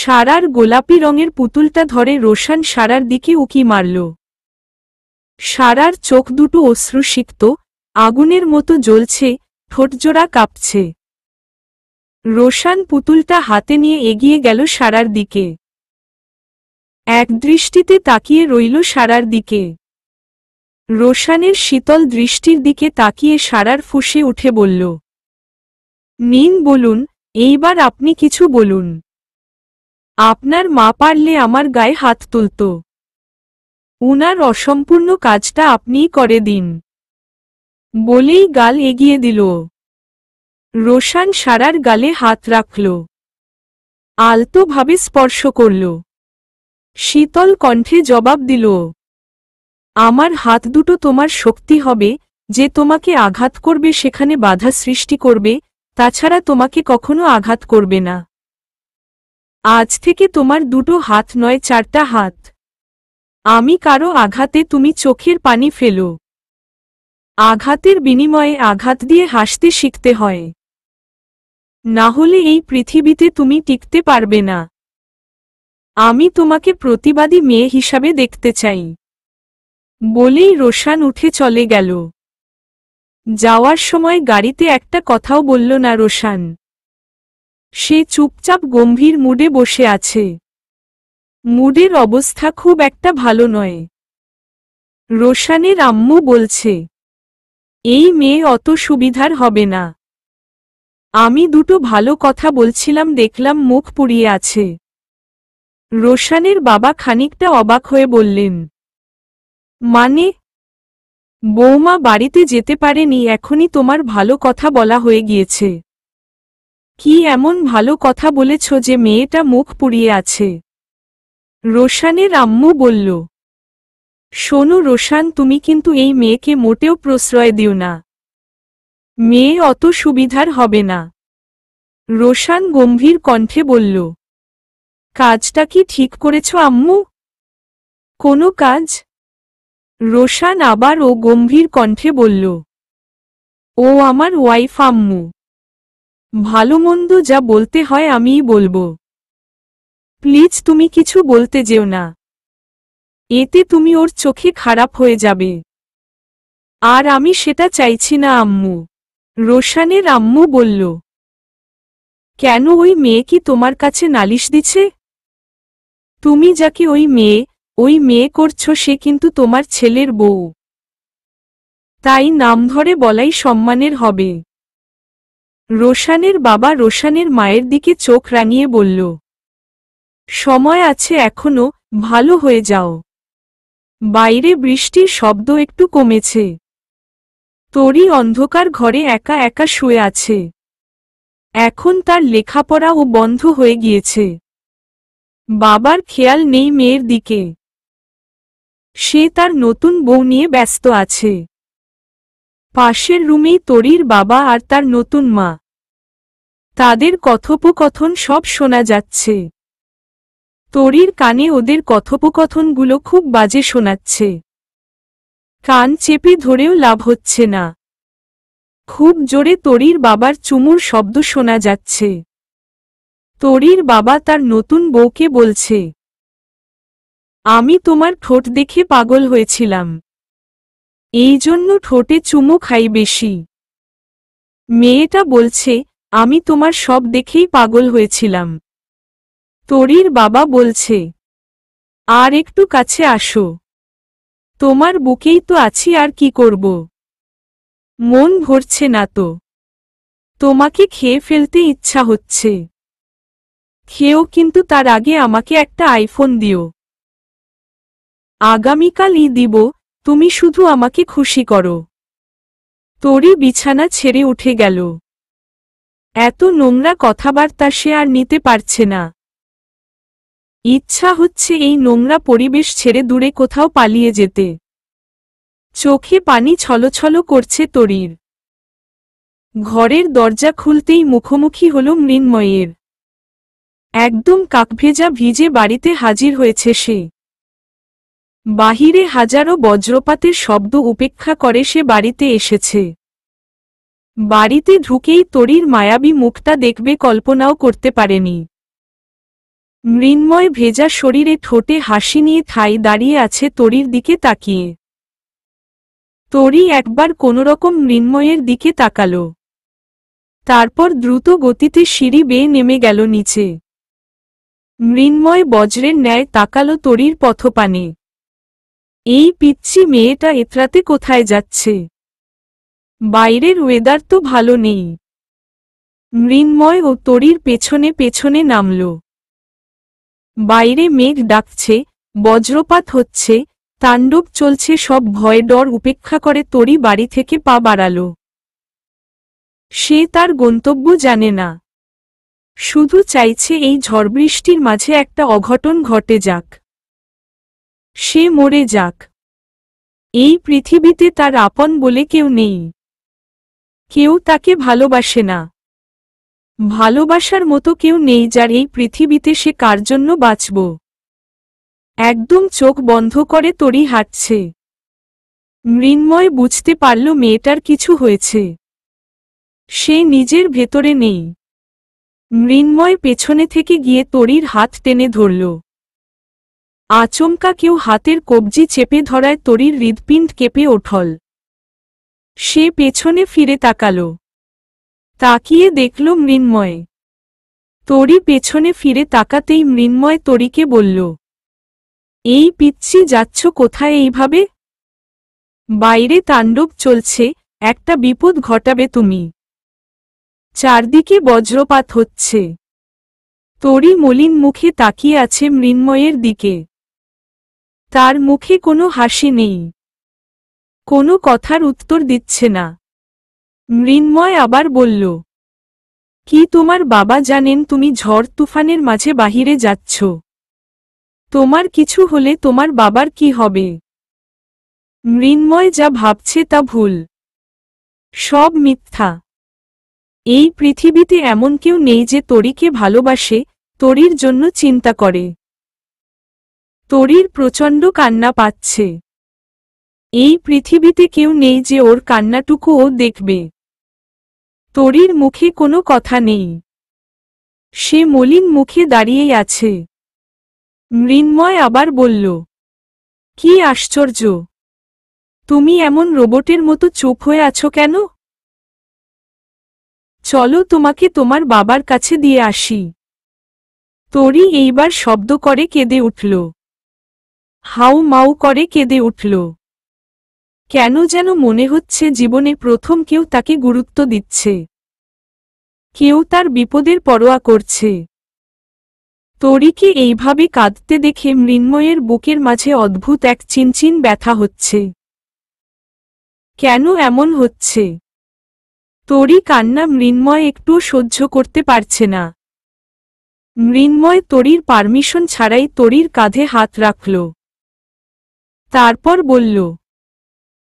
সারার গোলাপি রঙের পুতুলটা ধরে রোশান সারার দিকে উকি মারল সারার চোখ দুটো অশ্রুসিক্ত আগুনের মতো জ্বলছে ঠোঁটজোড়া কাঁপছে রোশান পুতুলটা হাতে নিয়ে এগিয়ে গেল সারার দিকে এক দৃষ্টিতে তাকিয়ে রইল সারার দিকে রোশানের শীতল দৃষ্টির দিকে তাকিয়ে সারার ফুসে উঠে বলল নিন বলুন এইবার আপনি কিছু বলুন আপনার মা পারলে আমার গায়ে হাত তুলত উনার অসম্পূর্ণ কাজটা আপনিই করে দিন বলেই গাল এগিয়ে দিল রোশান সারার গালে হাত রাখল আলতোভাবে স্পর্শ করল শীতল কণ্ঠে জবাব দিল আমার হাত দুটো তোমার শক্তি হবে যে তোমাকে আঘাত করবে সেখানে বাধা সৃষ্টি করবে তাছাড়া তোমাকে কখনো আঘাত করবে না আজ থেকে তোমার দুটো হাত নয় চারটা হাত আমি কারো আঘাতে তুমি চোখের পানি ফেলো আঘাতের বিনিময়ে আঘাত দিয়ে হাসতে শিখতে হয় না হলে এই পৃথিবীতে তুমি টিকতে পারবে না আমি তোমাকে প্রতিবাদী মেয়ে হিসাবে দেখতে চাই বলেই রোশান উঠে চলে গেল যাওয়ার সময় গাড়িতে একটা কথাও বলল না রোশান সে চুপচাপ গম্ভীর মুডে বসে আছে মুডের অবস্থা খুব একটা ভালো নয় রোশানের আম্মু বলছে এই মেয়ে অত সুবিধার হবে না আমি দুটো ভালো কথা বলছিলাম দেখলাম মুখ পুড়িয়ে আছে রোশানের বাবা খানিকটা অবাক হয়ে বললেন মানে বৌমা বাড়িতে যেতে পারেনি এখনই তোমার ভালো কথা বলা হয়ে গিয়েছে কি এমন ভালো কথা বলেছ যে মেয়েটা মুখ পুড়িয়ে আছে রোশানের আম্মু বলল শোনো রোশান তুমি কিন্তু এই মেয়েকে মোটেও প্রশ্রয় দিও না মেয়ে অত সুবিধার হবে না রোশান গম্ভীর কণ্ঠে বলল কাজটা কি ঠিক করেছ আম্মু কোনো কাজ রোশান আবার ও গম্ভীর কণ্ঠে বলল ও আমার ওয়াইফ আম্মু ভালো মন্দ যা বলতে হয় আমিই বলবো প্লিজ তুমি কিছু বলতে যেও না এতে তুমি ওর চোখে খারাপ হয়ে যাবে আর আমি সেটা চাইছি না আম্মু রোশানের আম্মু বলল কেন ওই মেয়ে কি তোমার কাছে নালিশ দিছে তুমি যাকে ওই মেয়ে ওই মেয়ে করছো সে কিন্তু তোমার ছেলের বউ তাই নাম ধরে বলাই সম্মানের হবে রোশানের বাবা রোশানের মায়ের দিকে চোখ রাঙিয়ে বলল সময় আছে এখনো ভালো হয়ে যাও বাইরে বৃষ্টির শব্দ একটু কমেছে তরি অন্ধকার ঘরে একা একা শুয়ে আছে এখন তার লেখাপড়াও বন্ধ হয়ে গিয়েছে বাবার খেয়াল নেই মেয়ের দিকে সে তার নতুন বউ নিয়ে ব্যস্ত আছে পাশের রুমেই তরির বাবা আর তার নতুন মা তাদের কথোপকথন সব শোনা যাচ্ছে তরির কানে ওদের কথোপকথনগুলো খুব বাজে শোনাচ্ছে কান চেপে ধরেও লাভ হচ্ছে না খুব জোরে তরির বাবার চুমুর শব্দ শোনা যাচ্ছে তরির বাবা তার নতুন বউকে বলছে আমি তোমার ঠোঁট দেখে পাগল হয়েছিলাম এই জন্য ঠোঁটে চুমো খাই বেশি মেয়েটা বলছে আমি তোমার সব দেখেই পাগল হয়েছিলাম তরির বাবা বলছে আর একটু কাছে আসো তোমার বুকেই তো আছি আর কি করব মন ভরছে না তো তোমাকে খেয়ে ফেলতে ইচ্ছা হচ্ছে খেয়েও কিন্তু তার আগে আমাকে একটা আইফোন দিও আগামীকালই দিব তুমি শুধু আমাকে খুশি করো তোরই বিছানা ছেড়ে উঠে গেল এত নোংরা কথাবার্তা সে আর নিতে পারছে না ইচ্ছা হচ্ছে এই নোংরা পরিবেশ ছেড়ে দূরে কোথাও পালিয়ে যেতে চোখে পানি ছলছল করছে তরির ঘরের দরজা খুলতেই মুখোমুখি হল মৃন্ময়ের একদম কাকভেজা ভিজে বাড়িতে হাজির হয়েছে সে বাহিরে হাজারো বজ্রপাতের শব্দ উপেক্ষা করে সে বাড়িতে এসেছে বাড়িতে ঢুকেই তরির মায়াবী মুখটা দেখবে কল্পনাও করতে পারেনি মৃন্ময় ভেজা শরীরে ঠোঁটে হাসি নিয়ে ঠাই দাঁড়িয়ে আছে তরির দিকে তাকিয়ে তরি একবার কোনোরকম মৃন্ময়ের দিকে তাকাল তারপর দ্রুত গতিতে সিঁড়ি বেয়ে নেমে গেল নিচে মৃন্ময় বজ্রের ন্যায় তাকালো তরির পথপানে এই পিচ্ছি মেয়েটা এতরাতে কোথায় যাচ্ছে বাইরের ওয়েদার তো ভালো নেই মৃন্ময় ও তরির পেছনে পেছনে নামল বাইরে মেঘ ডাকছে বজ্রপাত হচ্ছে তাণ্ডব চলছে সব ভয় ডর উপেক্ষা করে তরি বাড়ি থেকে পা বাড়াল সে তার গন্তব্য জানে না শুধু চাইছে এই ঝড়বৃষ্টির মাঝে একটা অঘটন ঘটে যাক সে মরে যাক এই পৃথিবীতে তার আপন বলে কেউ নেই কেউ তাকে ভালোবাসে না ভালোবাসার মতো কেউ নেই যার এই পৃথিবীতে সে কার জন্য বাঁচব একদম চোখ বন্ধ করে তরি হাঁটছে মৃন্ময় বুঝতে পারল মেয়েটার কিছু হয়েছে সে নিজের ভেতরে নেই মৃন্ময় পেছনে থেকে গিয়ে তরির হাত টেনে ধরল আচমকা কেউ হাতের কবজি চেপে ধরায় তরির হৃদপিণ্ড কেঁপে ওঠল সে পেছনে ফিরে তাকাল তাকিয়ে দেখল মৃন্ময় তরি পেছনে ফিরে তাকাতেই মৃন্ময় তরিকে বলল এই পিচ্ছি যাচ্ছ কোথায় এইভাবে বাইরে তাণ্ডব চলছে একটা বিপদ ঘটাবে তুমি চারদিকে বজ্রপাত হচ্ছে তরি মলিন মুখে তাকিয়ে আছে মৃন্ময়ের দিকে তার মুখে কোনো হাসি নেই কোনো কথার উত্তর দিচ্ছে না মৃন্ময় আবার বলল কি তোমার বাবা জানেন তুমি ঝড় তুফানের মাঝে বাহিরে যাচ্ছ তোমার কিছু হলে তোমার বাবার কি হবে মৃন্ময় যা ভাবছে তা ভুল সব মিথ্যা এই পৃথিবীতে এমন কেউ নেই যে তরিকে ভালোবাসে তরির জন্য চিন্তা করে তরির প্রচণ্ড কান্না পাচ্ছে এই পৃথিবীতে কেউ নেই যে ওর কান্নাটুকু ও দেখবে তরির মুখে কোনো কথা নেই সে মলিন মুখে দাঁড়িয়েই আছে মৃন্ময় আবার বলল কি আশ্চর্য তুমি এমন রোবটের মতো চুপ হয়ে আছো কেন চলো তোমাকে তোমার বাবার কাছে দিয়ে আসি তরি এইবার শব্দ করে কেঁদে উঠল হাউ মাউ করে কেঁদে উঠল কেন যেন মনে হচ্ছে জীবনে প্রথম কেউ তাকে গুরুত্ব দিচ্ছে কেউ তার বিপদের পরোয়া করছে তরিকে এইভাবে কাঁদতে দেখে মৃন্ময়ের বুকের মাঝে অদ্ভুত এক চিনচিন ব্যথা হচ্ছে কেন এমন হচ্ছে তরি কান্না মৃন্ময় একটু সহ্য করতে পারছে না মৃন্ময় তরির পারমিশন ছাড়াই তরির কাঁধে হাত রাখল তারপর বলল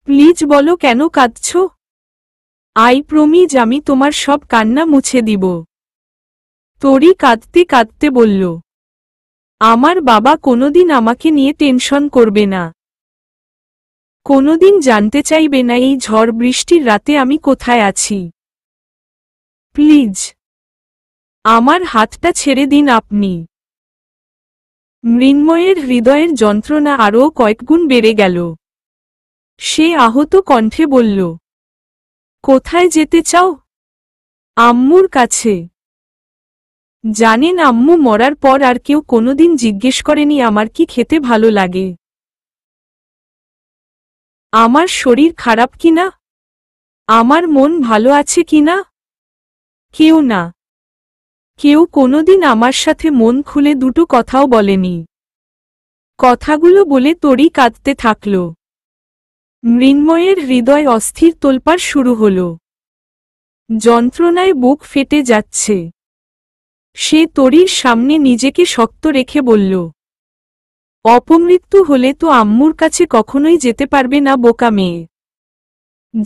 প্লিজ বলো কেন কাঁদছ আই প্রমিজ আমি তোমার সব কান্না মুছে দিব তরি কাঁদতে কাঁদতে বলল আমার বাবা কোনোদিন আমাকে নিয়ে টেনশন করবে না কোনোদিন জানতে চাইবে না এই ঝড় বৃষ্টির রাতে আমি কোথায় আছি প্লিজ আমার হাতটা ছেড়ে দিন আপনি মৃন্ময়ের হৃদয়ের যন্ত্রণা আরও কয়েকগুণ বেড়ে গেল সে আহত কণ্ঠে বলল কোথায় যেতে চাও আম্মুর কাছে জানেন আম্মু মরার পর আর কেউ কোনোদিন জিজ্ঞেস করেনি আমার কি খেতে ভালো লাগে আমার শরীর খারাপ কিনা আমার মন ভালো আছে কিনা কেউ না কেউ কোনোদিন আমার সাথে মন খুলে দুটো কথাও বলেনি কথাগুলো বলে তরি কাঁদতে থাকল মৃন্ময়ের হৃদয় অস্থির তোলপাড় শুরু হল যন্ত্রণায় বুক ফেটে যাচ্ছে সে তরির সামনে নিজেকে শক্ত রেখে বলল অপমৃত্যু হলে তো আম্মুর কাছে কখনোই যেতে পারবে না বোকা মেয়ে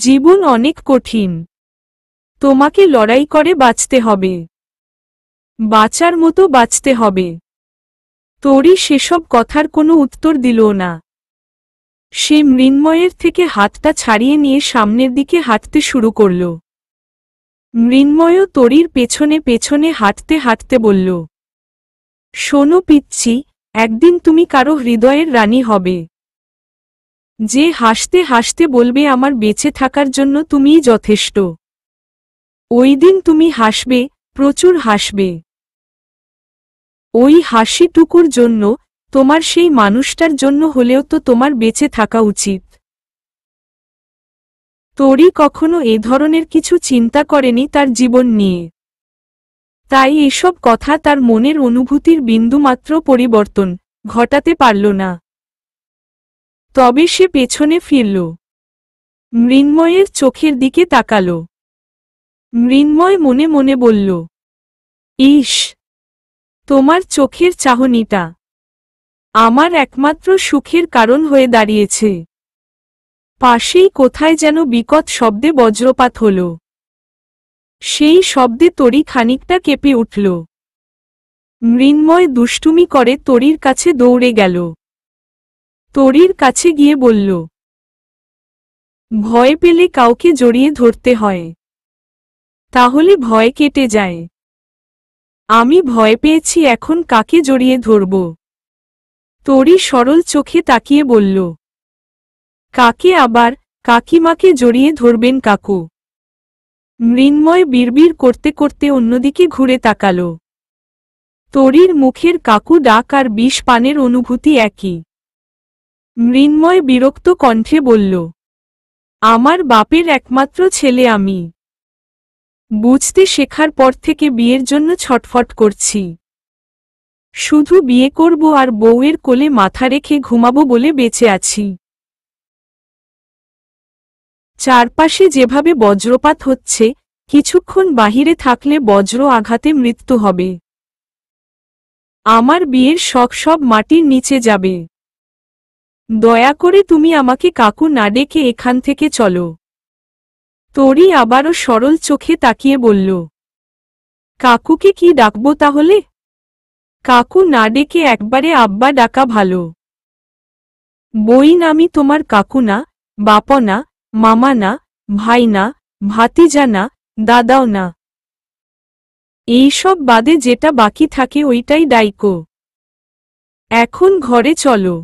জীবন অনেক কঠিন তোমাকে লড়াই করে বাঁচতে হবে বাঁচার মতো বাঁচতে হবে তরি সেসব কথার কোনো উত্তর দিল না সে মৃন্ময়ের থেকে হাতটা ছাড়িয়ে নিয়ে সামনের দিকে হাঁটতে শুরু করল মৃন্ময়ও তরির পেছনে পেছনে হাঁটতে হাঁটতে বলল শোনো পিচ্ছি একদিন তুমি কারো হৃদয়ের রানী হবে যে হাসতে হাসতে বলবে আমার বেঁচে থাকার জন্য তুমিই যথেষ্ট ওই দিন তুমি হাসবে প্রচুর হাসবে ওই হাসিটুকুর জন্য তোমার সেই মানুষটার জন্য হলেও তো তোমার বেঁচে থাকা উচিত তোরই কখনো এ ধরনের কিছু চিন্তা করেনি তার জীবন নিয়ে তাই এসব কথা তার মনের অনুভূতির বিন্দুমাত্র পরিবর্তন ঘটাতে পারল না তবে সে পেছনে ফিরল মৃন্ময়ের চোখের দিকে তাকালো মৃন্ময় মনে মনে বলল ইস তোমার চোখের চাহনিটা আমার একমাত্র সুখের কারণ হয়ে দাঁড়িয়েছে পাশেই কোথায় যেন বিকট শব্দে বজ্রপাত হল সেই শব্দে তরি খানিকটা কেঁপে উঠল মৃন্ময় দুষ্টুমি করে তরির কাছে দৌড়ে গেল তরির কাছে গিয়ে বলল ভয় পেলে কাউকে জড়িয়ে ধরতে হয় তাহলে ভয় কেটে যায় আমি ভয় পেয়েছি এখন কাকে জড়িয়ে ধরব তরি সরল চোখে তাকিয়ে বলল কাকে আবার কাকিমাকে জড়িয়ে ধরবেন কাকু মৃন্ময় বিড়বিড় করতে করতে অন্যদিকে ঘুরে তাকাল তরির মুখের কাকু ডাক আর বিষ পানের অনুভূতি একই মৃন্ময় বিরক্ত কণ্ঠে বলল আমার বাপের একমাত্র ছেলে আমি বুঝতে শেখার পর থেকে বিয়ের জন্য ছটফট করছি শুধু বিয়ে করব আর বউয়ের কোলে মাথা রেখে ঘুমাবো বলে বেঁচে আছি চারপাশে যেভাবে বজ্রপাত হচ্ছে কিছুক্ষণ বাহিরে থাকলে বজ্র আঘাতে মৃত্যু হবে আমার বিয়ের শখ সব মাটির নিচে যাবে দয়া করে তুমি আমাকে কাকু না ডেকে এখান থেকে চলো তরি আবারও সরল চোখে তাকিয়ে বলল কাকুকে কি ডাকবো তাহলে কাকু না ডেকে একবারে আব্বা ডাকা ভালো বই নামি তোমার কাকু না বাপ না মামা না ভাই না ভাতিজা না দাদাও না এইসব বাদে যেটা বাকি থাকে ওইটাই ডাইকো এখন ঘরে চলো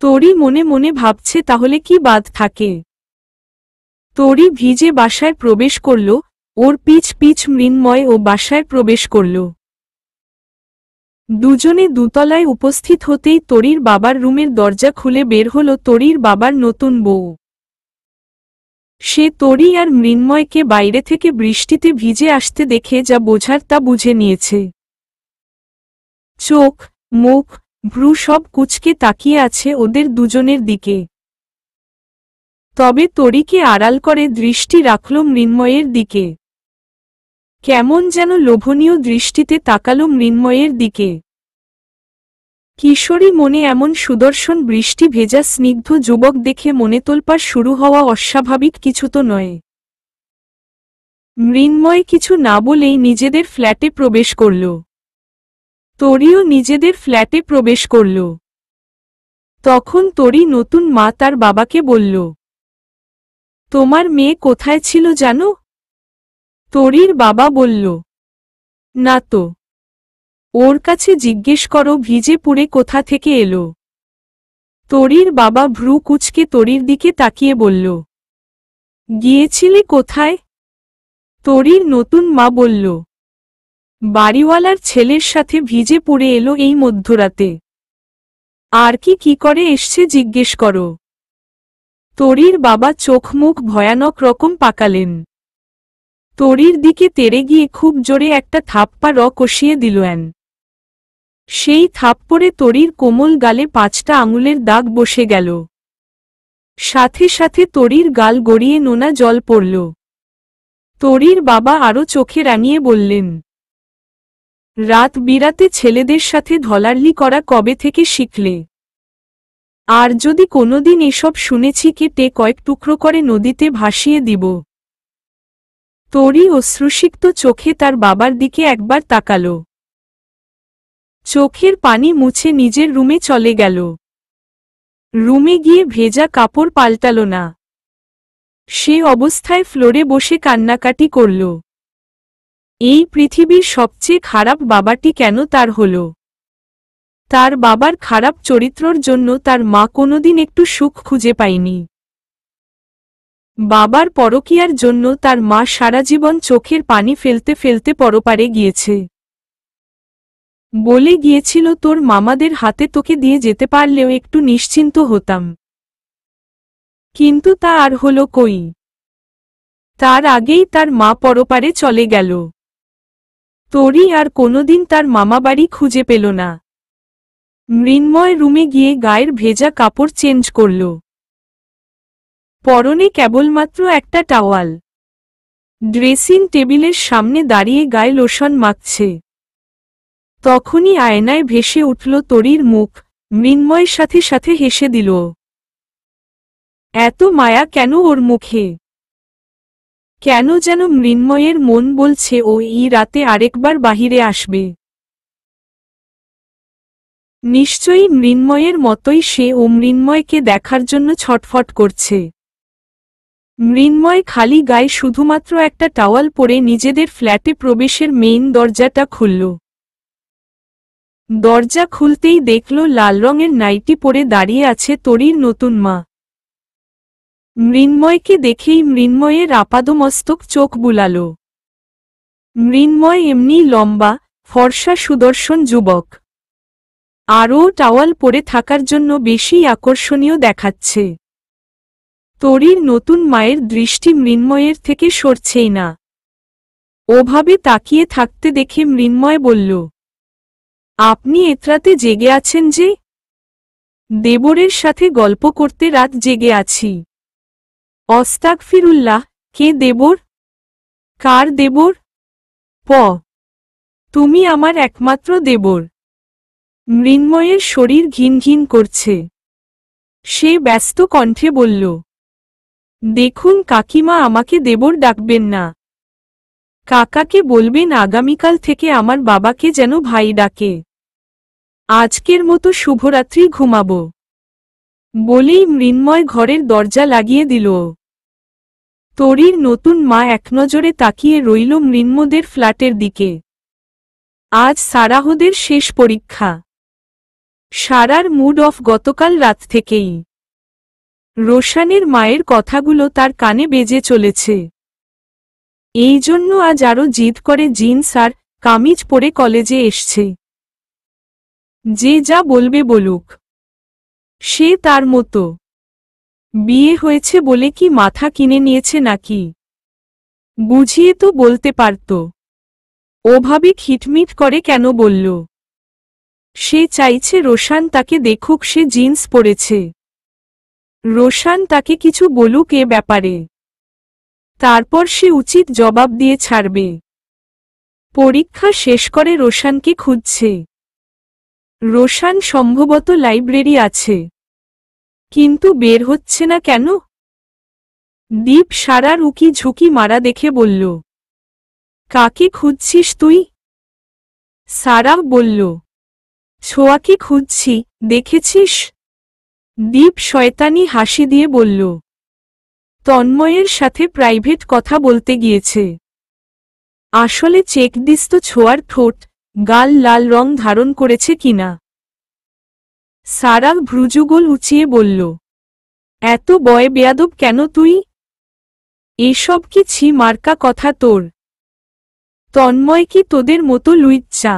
তোরই মনে মনে ভাবছে তাহলে কি বাদ থাকে তরি ভিজে বাসায় প্রবেশ করল ওর পিচ পিচ মৃন্ময় ও বাসায় প্রবেশ করল দুজনে দুতলায় উপস্থিত হতেই তরির বাবার রুমের দরজা খুলে বের হল তরির বাবার নতুন বউ সে তরি আর মৃন্ময়কে বাইরে থেকে বৃষ্টিতে ভিজে আসতে দেখে যা বোঝার তা বুঝে নিয়েছে চোখ মুখ ভ্রু সব কুচকে তাকিয়ে আছে ওদের দুজনের দিকে তবে তরিকে আড়াল করে দৃষ্টি রাখল মৃন্ময়ের দিকে কেমন যেন লোভনীয় দৃষ্টিতে তাকাল মৃন্ময়ের দিকে কিশোরী মনে এমন সুদর্শন বৃষ্টি ভেজা স্নিগ্ধ যুবক দেখে মনে তোলপার শুরু হওয়া অস্বাভাবিক কিছু তো নয় মৃন্ময় কিছু না বলেই নিজেদের ফ্ল্যাটে প্রবেশ করল তরিও নিজেদের ফ্ল্যাটে প্রবেশ করল তখন তরি নতুন মা তার বাবাকে বলল তোমার মেয়ে কোথায় ছিল জানো তরির বাবা বলল না তো ওর কাছে জিজ্ঞেস করো ভিজে পুড়ে কোথা থেকে এলো তরির বাবা ভ্রু কুচকে তরির দিকে তাকিয়ে বলল গিয়েছিলে কোথায় তরির নতুন মা বলল বাড়িওয়ালার ছেলের সাথে ভিজে পড়ে এলো এই মধ্যরাতে আর কি কি করে এসছে জিজ্ঞেস করো তরির বাবা চোখ মুখ ভয়ানক রকম পাকালেন তরির দিকে তেরে গিয়ে খুব জোরে একটা থাপ্পা র কষিয়ে দিল অ্যান সেই থাপ্পরে তরির কোমল গালে পাঁচটা আঙুলের দাগ বসে গেল সাথে সাথে তরির গাল গড়িয়ে নোনা জল পড়ল তরির বাবা আরও চোখে রানিয়ে বললেন রাত বিরাতে ছেলেদের সাথে ধলার্লি করা কবে থেকে শিখলে আর যদি কোনোদিন এসব শুনেছি কেটে কয়েক টুকরো করে নদীতে ভাসিয়ে দিব তরি অশ্রুসিক্ত চোখে তার বাবার দিকে একবার তাকাল চোখের পানি মুছে নিজের রুমে চলে গেল রুমে গিয়ে ভেজা কাপড় পাল্টাল না সে অবস্থায় ফ্লোরে বসে কান্নাকাটি করল এই পৃথিবীর সবচেয়ে খারাপ বাবাটি কেন তার হলো তার বাবার খারাপ চরিত্রর জন্য তার মা কোনোদিন একটু সুখ খুঁজে পায়নি বাবার পরকিয়ার জন্য তার মা সারা জীবন চোখের পানি ফেলতে ফেলতে পরপারে গিয়েছে বলে গিয়েছিল তোর মামাদের হাতে তোকে দিয়ে যেতে পারলেও একটু নিশ্চিন্ত হতাম কিন্তু তা আর হল কই তার আগেই তার মা পরপারে চলে গেল তোরই আর কোনোদিন তার মামাবাড়ি খুঁজে পেল না মৃন্ময় রুমে গিয়ে গায়ের ভেজা কাপড় চেঞ্জ করল পরনে কেবলমাত্র একটা টাওয়াল ড্রেসিং টেবিলের সামনে দাঁড়িয়ে গায়ে লোশন মাখছে তখনই আয়নায় ভেসে উঠল তরির মুখ মৃন্ময়ের সাথে সাথে হেসে দিল এত মায়া কেন ওর মুখে কেন যেন মৃন্ময়ের মন বলছে ও ই রাতে আরেকবার বাহিরে আসবে নিশ্চয়ই মৃন্ময়ের মতোই সে ও মৃন্ময়কে দেখার জন্য ছটফট করছে মৃন্ময় খালি গায়ে শুধুমাত্র একটা টাওয়াল পরে নিজেদের ফ্ল্যাটে প্রবেশের মেইন দরজাটা খুলল দরজা খুলতেই দেখল লাল রঙের নাইটি পরে দাঁড়িয়ে আছে তরির নতুন মা মৃন্ময়কে দেখেই মৃন্ময়ের আপাদমস্তক চোখ বুলালো মৃন্ময় এমনি লম্বা ফর্সা সুদর্শন যুবক আরও টাওয়াল পরে থাকার জন্য বেশি আকর্ষণীয় দেখাচ্ছে তরির নতুন মায়ের দৃষ্টি মৃন্ময়ের থেকে সরছেই না ওভাবে তাকিয়ে থাকতে দেখে মৃন্ময় বলল আপনি এতরাতে জেগে আছেন যে দেবরের সাথে গল্প করতে রাত জেগে আছি অস্তাক ফিরুল্লাহ কে দেবর কার দেবর প তুমি আমার একমাত্র দেবর মৃন্ময়ের শরীর ঘিন ঘিন করছে সে ব্যস্ত কণ্ঠে বলল দেখুন কাকিমা আমাকে দেবর ডাকবেন না কাকাকে বলবেন আগামীকাল থেকে আমার বাবাকে যেন ভাই ডাকে আজকের মতো শুভরাত্রি ঘুমাব বলেই মৃন্ময় ঘরের দরজা লাগিয়ে দিল তরির নতুন মা একনজরে তাকিয়ে রইল মৃন্মদের ফ্ল্যাটের দিকে আজ সারাহদের শেষ পরীক্ষা সারার মুড অফ গতকাল রাত থেকেই রোশানের মায়ের কথাগুলো তার কানে বেজে চলেছে এই জন্য আজ আরও জিদ করে জিন্স আর কামিজ পরে কলেজে এসছে যে যা বলবে বলুক সে তার মতো বিয়ে হয়েছে বলে কি মাথা কিনে নিয়েছে নাকি বুঝিয়ে তো বলতে পারত ওভাবে খিটমিট করে কেন বলল সে চাইছে রোশান তাকে দেখুক সে জিন্স পরেছে রোশান তাকে কিছু বলুক এ ব্যাপারে তারপর সে উচিত জবাব দিয়ে ছাড়বে পরীক্ষা শেষ করে রোশানকে খুঁজছে রোশান সম্ভবত লাইব্রেরি আছে কিন্তু বের হচ্ছে না কেন দীপ সারার উকি ঝুঁকি মারা দেখে বলল কাকে খুঁজছিস তুই সারা বলল ছোয়াকে খুঁজছি দেখেছিস দীপ শয়তানি হাসি দিয়ে বলল তন্ময়ের সাথে প্রাইভেট কথা বলতে গিয়েছে আসলে চেক দিস তো ছোয়ার ঠোঁট গাল লাল রং ধারণ করেছে কিনা সারা ভ্রুজুগোল উঁচিয়ে বলল এত বয় বেয়াদব কেন তুই এসব কি ছি মার্কা কথা তোর তন্ময় কি তোদের মতো লুইচ্চা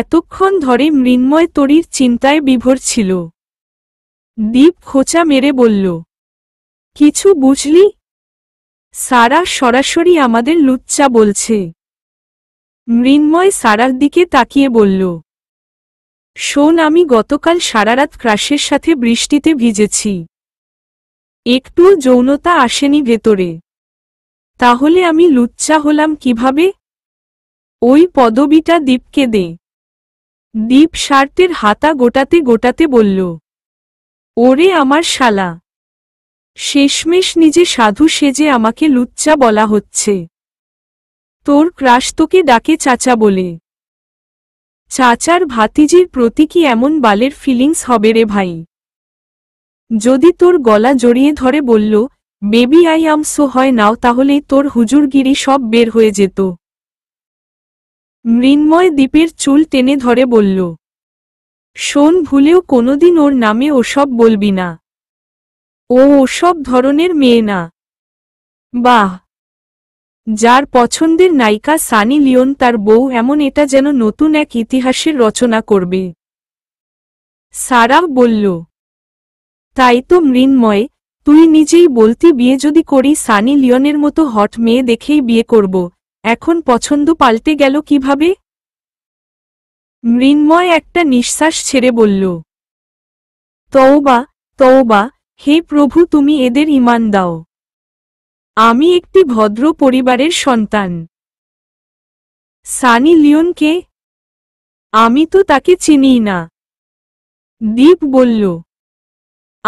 এতক্ষণ ধরে মৃন্ময় তরির চিন্তায় বিভোর ছিল দীপ খোঁচা মেরে বলল কিছু বুঝলি সারা সরাসরি আমাদের লুচ্চা বলছে মৃন্ময় সারার দিকে তাকিয়ে বলল শোন আমি গতকাল সারারাত ক্রাশের সাথে বৃষ্টিতে ভিজেছি একটু যৌনতা আসেনি ভেতরে তাহলে আমি লুচ্চা হলাম কিভাবে ওই পদবিটা দীপকে দে দীপ শার্টের হাতা গোটাতে গোটাতে বলল ওরে আমার শালা শেষমেশ নিজে সাধু সেজে আমাকে লুচ্চা বলা হচ্ছে তোর ক্রাশ তোকে ডাকে চাচা বলে চাচার ভাতিজির প্রতি কি এমন বালের ফিলিংস হবে রে ভাই যদি তোর গলা জড়িয়ে ধরে বলল বেবি আই আমসো হয় নাও তাহলেই তোর হুজুরগিরি সব বের হয়ে যেত মৃন্ময় দ্বীপের চুল টেনে ধরে বলল শোন ভুলেও কোনোদিন ওর নামে ওসব বলবি না ও ওসব ধরনের মেয়ে না বাহ যার পছন্দের নায়িকা সানি লিওন তার বউ এমন এটা যেন নতুন এক ইতিহাসের রচনা করবে সারা বলল তাই তো মৃন্ময় তুই নিজেই বলতি বিয়ে যদি করি সানি লিওনের মতো হট মেয়ে দেখেই বিয়ে করব এখন পছন্দ পাল্টে গেল কিভাবে মৃন্ময় একটা নিঃশ্বাস ছেড়ে বলল তওবা তওবা হে প্রভু তুমি এদের ইমান দাও আমি একটি ভদ্র পরিবারের সন্তান সানি লিওনকে আমি তো তাকে চিনি না দীপ বলল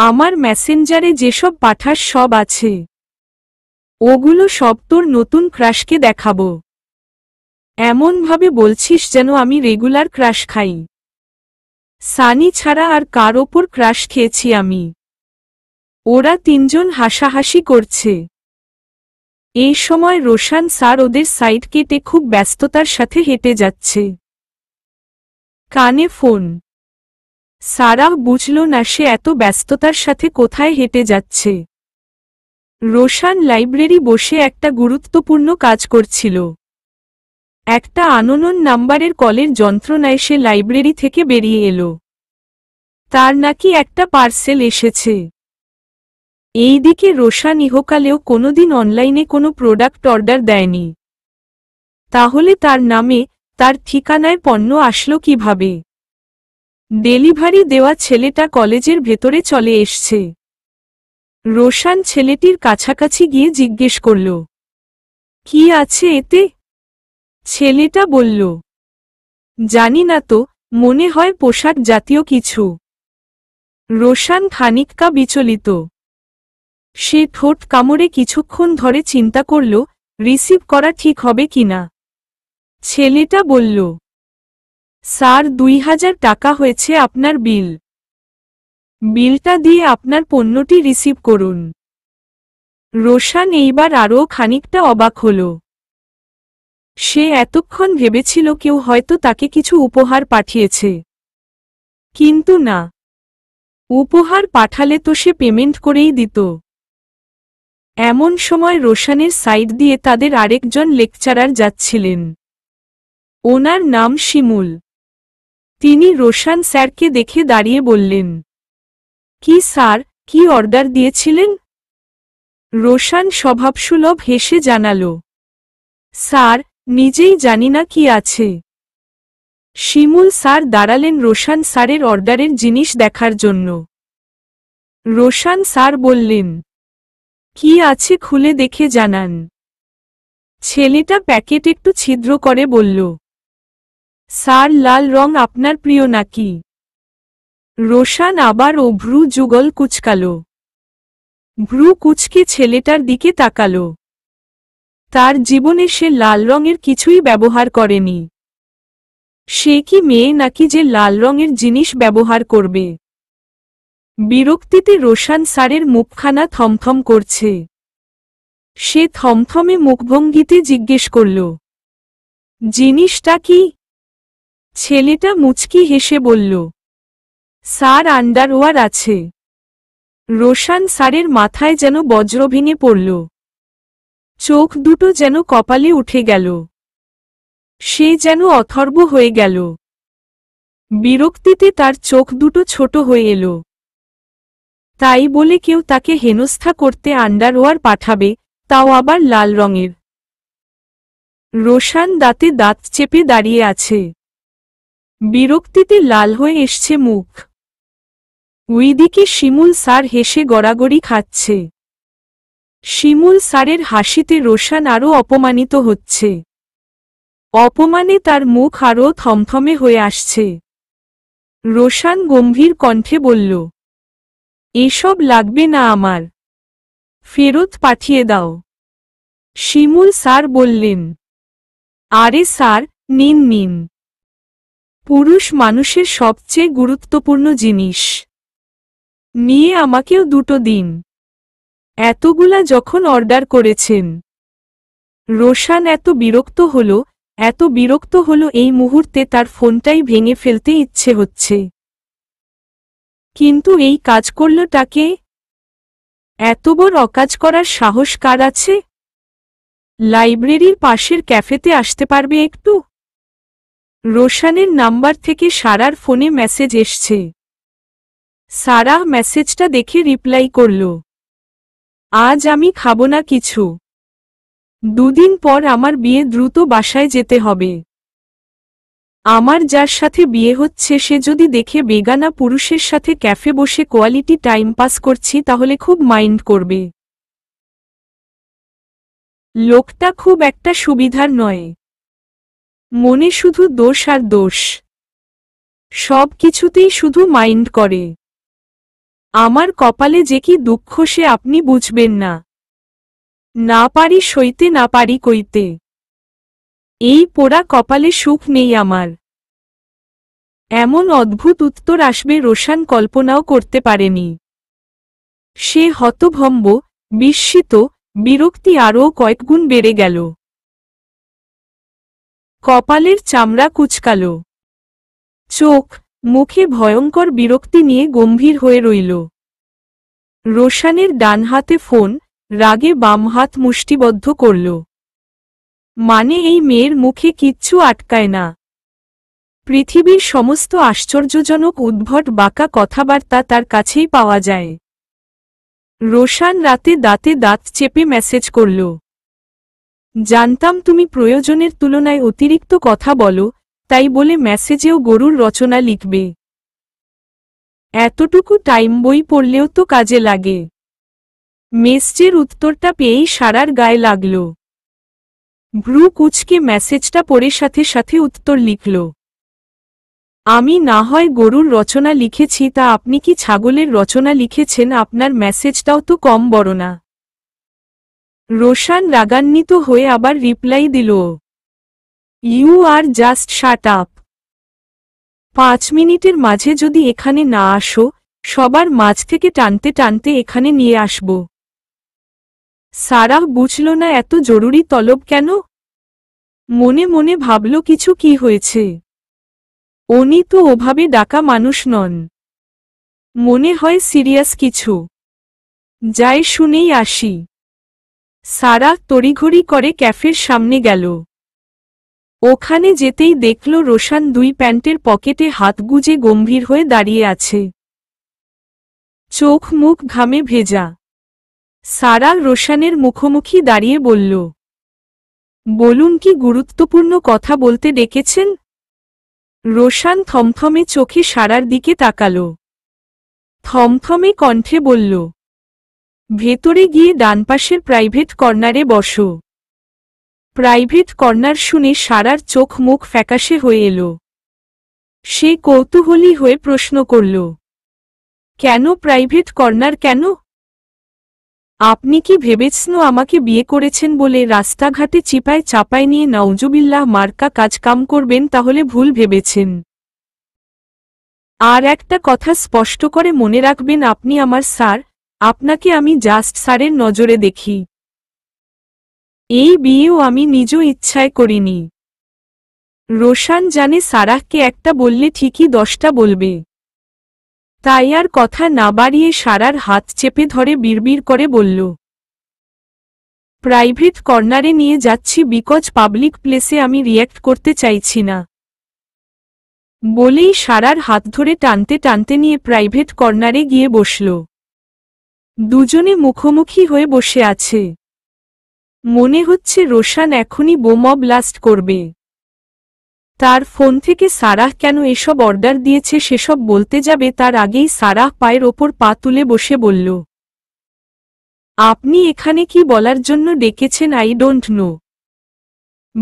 আমার মেসেঞ্জারে যেসব পাঠার সব আছে ওগুলো সব তোর নতুন ক্রাশকে দেখাবো এমনভাবে বলছিস যেন আমি রেগুলার ক্রাশ খাই সানি ছাড়া আর কার ওপর ক্রাশ খেয়েছি আমি ওরা তিনজন হাসাহাসি করছে এই সময় রোশান স্যার ওদের সাইড কেটে খুব ব্যস্ততার সাথে হেঁটে যাচ্ছে কানে ফোন সারা বুঝল না সে এত ব্যস্ততার সাথে কোথায় হেঁটে যাচ্ছে রোশান লাইব্রেরি বসে একটা গুরুত্বপূর্ণ কাজ করছিল একটা আননন নাম্বারের কলের যন্ত্রণায় সে লাইব্রেরি থেকে বেরিয়ে এলো তার নাকি একটা পার্সেল এসেছে এইদিকে রোশান ইহকালেও কোনোদিন অনলাইনে কোনো প্রোডাক্ট অর্ডার দেয়নি তাহলে তার নামে তার ঠিকানায় পণ্য আসলো কিভাবে ডেলিভারি দেওয়া ছেলেটা কলেজের ভেতরে চলে এসছে রোশান ছেলেটির কাছাকাছি গিয়ে জিজ্ঞেস করল কি আছে এতে ছেলেটা বলল জানি না তো মনে হয় পোশাক জাতীয় কিছু রোশান খানিককা বিচলিত সে ঠোঁট কামড়ে কিছুক্ষণ ধরে চিন্তা করল রিসিভ করা ঠিক হবে কিনা ছেলেটা বলল স্যার দুই হাজার টাকা হয়েছে আপনার বিল বিলটা দিয়ে আপনার পণ্যটি রিসিভ করুন রোশান এইবার আরও খানিকটা অবাক হল সে এতক্ষণ ভেবেছিল কেউ হয়তো তাকে কিছু উপহার পাঠিয়েছে কিন্তু না উপহার পাঠালে তো সে পেমেন্ট করেই দিত এমন সময় রোশানের সাইড দিয়ে তাদের আরেকজন লেকচারার যাচ্ছিলেন ওনার নাম শিমুল তিনি রোশান স্যারকে দেখে দাঁড়িয়ে বললেন কি স্যার কি অর্ডার দিয়েছিলেন রোশান স্বভাবসুলভ হেসে জানাল স্যার নিজেই জানি না কি আছে শিমুল স্যার দাঁড়ালেন রোশান স্যারের অর্ডারের জিনিস দেখার জন্য রোশান স্যার বললেন কি আছে খুলে দেখে জানান ছেলেটা প্যাকেট একটু ছিদ্র করে বলল স্যার লাল রং আপনার প্রিয় নাকি রোশান আবার ও ভ্রু যুগল কুচকাল ভ্রু কুচকে ছেলেটার দিকে তাকাল তার জীবনে সে লাল রঙের কিছুই ব্যবহার করেনি সে কি মেয়ে নাকি যে লাল রঙের জিনিস ব্যবহার করবে বিরক্তিতে রোশান স্যারের মুখখানা থমথম করছে সে থমথমে মুখভঙ্গিতে জিজ্ঞেস করল জিনিসটা কি ছেলেটা মুচকি হেসে বলল সার আন্ডারওয়ার আছে রোশান সারের মাথায় যেন বজ্র ভেঙে পড়ল চোখ দুটো যেন কপালে উঠে গেল সে যেন অথর্ব হয়ে গেল বিরক্তিতে তার চোখ দুটো ছোট হয়ে এলো তাই বলে কেউ তাকে হেনস্থা করতে আন্ডারওয়ার পাঠাবে তাও আবার লাল রঙের রোশান দাঁতে দাঁত চেপে দাঁড়িয়ে আছে বিরক্তিতে লাল হয়ে এসছে মুখ ওইদিকে শিমুল স্যার হেসে গড়াগড়ি খাচ্ছে শিমুল স্যারের হাসিতে রোশান আরও অপমানিত হচ্ছে অপমানে তার মুখ আরও থমথমে হয়ে আসছে রোশান গম্ভীর কণ্ঠে বলল এসব লাগবে না আমার ফেরত পাঠিয়ে দাও শিমুল স্যার বললেন আরে স্যার নিন নিন পুরুষ মানুষের সবচেয়ে গুরুত্বপূর্ণ জিনিস নিয়ে আমাকেও দুটো দিন এতগুলা যখন অর্ডার করেছেন রোশান এত বিরক্ত হল এত বিরক্ত হল এই মুহূর্তে তার ফোনটাই ভেঙে ফেলতে ইচ্ছে হচ্ছে কিন্তু এই কাজ করল তাকে এত বড় অকাজ করার সাহস কার আছে লাইব্রেরির পাশের ক্যাফেতে আসতে পারবে একটু রোশানের নাম্বার থেকে সারার ফোনে মেসেজ এসছে সারাহ মেসেজটা দেখে রিপ্লাই করল আজ আমি খাব না কিছু দুদিন পর আমার বিয়ে দ্রুত বাসায় যেতে হবে আমার যার সাথে বিয়ে হচ্ছে সে যদি দেখে বেগানা পুরুষের সাথে ক্যাফে বসে কোয়ালিটি টাইম পাস করছি তাহলে খুব মাইন্ড করবে লোকটা খুব একটা সুবিধার নয় মনে শুধু দোষ আর দোষ সব কিছুতেই শুধু মাইন্ড করে আমার কপালে যে কি দুঃখ সে আপনি বুঝবেন না না পারি সইতে না পারি কইতে এই পোড়া কপালে সুখ নেই আমার এমন অদ্ভুত উত্তর আসবে রোশান কল্পনাও করতে পারেনি সে হতভম্ব বিস্মিত বিরক্তি আরও কয়েকগুণ বেড়ে গেল কপালের চামড়া কুচকাল চোখ মুখে ভয়ঙ্কর বিরক্তি নিয়ে গম্ভীর হয়ে রইল রোশানের ডান হাতে ফোন রাগে বাম হাত মুষ্টিবদ্ধ করল মানে এই মেয়ের মুখে কিচ্ছু আটকায় না পৃথিবীর সমস্ত আশ্চর্যজনক উদ্ভট বাঁকা কথাবার্তা তার কাছেই পাওয়া যায় রোশান রাতে দাঁতে দাঁত চেপে মেসেজ করল জানতাম তুমি প্রয়োজনের তুলনায় অতিরিক্ত কথা বলো তাই বলে মেসেজেও গরুর রচনা লিখবে এতটুকু টাইম বই পড়লেও তো কাজে লাগে মেসজের উত্তরটা পেয়েই সারার গায়ে লাগল ব্রু কুচকে মেসেজটা পড়ে সাথে সাথে উত্তর লিখল আমি না হয় গরুর রচনা লিখেছি তা আপনি কি ছাগলের রচনা লিখেছেন আপনার মেসেজটাও তো কম বড় না রোশান রাগান্বিত হয়ে আবার রিপ্লাই দিল you are just shut up পাঁচ মিনিটের মাঝে যদি এখানে না আসো সবার মাঝ থেকে টানতে টানতে এখানে নিয়ে আসব সারাহ বুঝল না এত জরুরি তলব কেন মনে মনে ভাবল কিছু কি হয়েছে উনি তো ওভাবে ডাকা মানুষ নন মনে হয় সিরিয়াস কিছু যাই শুনেই আসি সারা তড়িঘড়ি করে ক্যাফের সামনে গেল ওখানে যেতেই দেখল রোশান দুই প্যান্টের পকেটে হাত গুজে গম্ভীর হয়ে দাঁড়িয়ে আছে চোখ মুখ ঘামে ভেজা সারা রোশানের মুখোমুখি দাঁড়িয়ে বলল বলুন কি গুরুত্বপূর্ণ কথা বলতে ডেকেছেন রোশান থমথমে চোখে সারার দিকে তাকাল থমথমে কণ্ঠে বলল ভেতরে গিয়ে ডানপাশের প্রাইভেট কর্নারে বসো প্রাইভেট কর্নার শুনে সারার চোখ মুখ ফ্যাকাশে হয়ে এলো সে কৌতূহলী হয়ে প্রশ্ন করল কেন প্রাইভেট কর্নার কেন আপনি কি ভেবেছেন আমাকে বিয়ে করেছেন বলে রাস্তাঘাটে চিপায় চাপায় নিয়ে নাউজুবিল্লাহ মার্কা কাজ কাম করবেন তাহলে ভুল ভেবেছেন আর একটা কথা স্পষ্ট করে মনে রাখবেন আপনি আমার স্যার আপনাকে আমি জাস্ট স্যারের নজরে দেখি এই বিয়েও আমি নিজ ইচ্ছায় করিনি রোশান জানে সারাহকে একটা বললে ঠিকই দশটা বলবে তাই আর কথা না বাড়িয়ে সারার হাত চেপে ধরে বিড়বিড় করে বলল প্রাইভেট কর্নারে নিয়ে যাচ্ছি বিকজ পাবলিক প্লেসে আমি রিয়্যাক্ট করতে চাইছি না বলেই সারার হাত ধরে টানতে টানতে নিয়ে প্রাইভেট কর্নারে গিয়ে বসল দুজনে মুখোমুখি হয়ে বসে আছে মনে হচ্ছে রোশান এখনই বোমা ব্লাস্ট করবে তার ফোন থেকে সারাহ কেন এসব অর্ডার দিয়েছে সেসব বলতে যাবে তার আগেই সারাহ পায়ের ওপর পা তুলে বসে বলল আপনি এখানে কি বলার জন্য ডেকেছেন আই ডোন্ট নো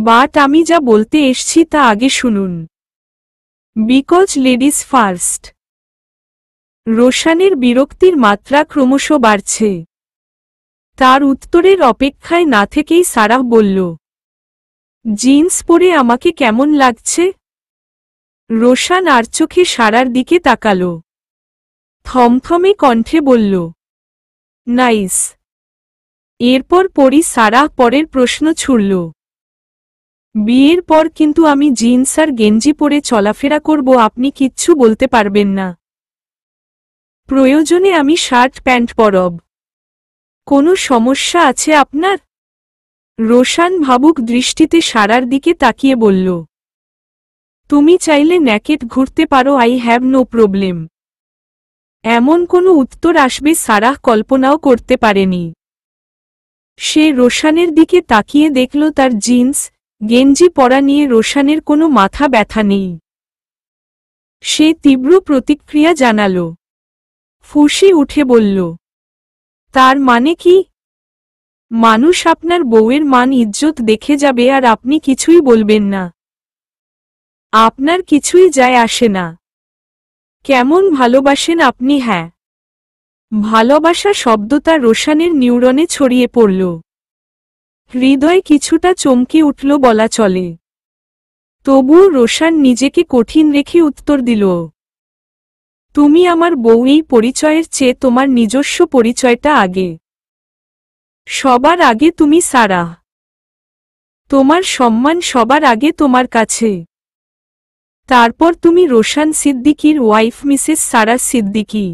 বাট আমি যা বলতে এসছি তা আগে শুনুন বিকজ লেডিস ফার্স্ট রোশানের বিরক্তির মাত্রা ক্রমশ বাড়ছে তার উত্তরের অপেক্ষায় না থেকেই সারাহ বলল জিন্স পরে আমাকে কেমন লাগছে রোশান আর চোখে সারার দিকে তাকাল থমথমে কণ্ঠে বলল নাইস এরপর পরি সারাহ পরের প্রশ্ন ছুড়ল বিয়ের পর কিন্তু আমি জিন্স আর গেঞ্জি পরে চলাফেরা করব আপনি কিচ্ছু বলতে পারবেন না প্রয়োজনে আমি শার্ট প্যান্ট পরব কোনো সমস্যা আছে আপনার রোশান ভাবুক দৃষ্টিতে সারার দিকে তাকিয়ে বলল তুমি চাইলে ন্যাকেট ঘুরতে পারো আই হ্যাভ নো প্রবলেম এমন কোনো উত্তর আসবে সারাহ কল্পনাও করতে পারেনি সে রোশানের দিকে তাকিয়ে দেখল তার জিন্স গেঞ্জি পরা নিয়ে রোশানের কোনো মাথা ব্যথা নেই সে তীব্র প্রতিক্রিয়া জানাল ফুসি উঠে বলল তার মানে কি মানুষ আপনার বউয়ের মান ইজ্জত দেখে যাবে আর আপনি কিছুই বলবেন না আপনার কিছুই যায় আসে না কেমন ভালোবাসেন আপনি হ্যাঁ ভালোবাসা শব্দ তার রোশানের নিউরনে ছড়িয়ে পড়ল হৃদয় কিছুটা চমকে উঠল বলা চলে তবুও রোশান নিজেকে কঠিন রেখে উত্তর দিল তুমি আমার বউ এই পরিচয়ের চেয়ে তোমার নিজস্ব পরিচয়টা আগে সবার আগে তুমি সারা তোমার সম্মান সবার আগে তোমার কাছে তারপর তুমি রোশান সিদ্দিকির ওয়াইফ মিসেস সারা সিদ্দিকি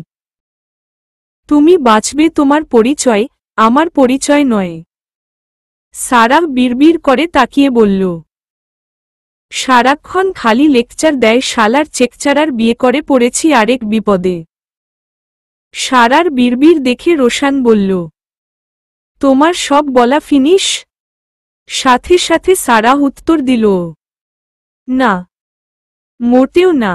তুমি বাঁচবে তোমার পরিচয় আমার পরিচয় নয় সারা বিড়বিড় করে তাকিয়ে বলল সারাক্ষণ খালি লেকচার দেয় শালার চেকচারার বিয়ে করে পড়েছি আরেক বিপদে সারার বিড়বিড় দেখে রোশান বলল তোমার সব বলা ফিনিশ সাথে সাথে সারা উত্তর দিল না মোটেও না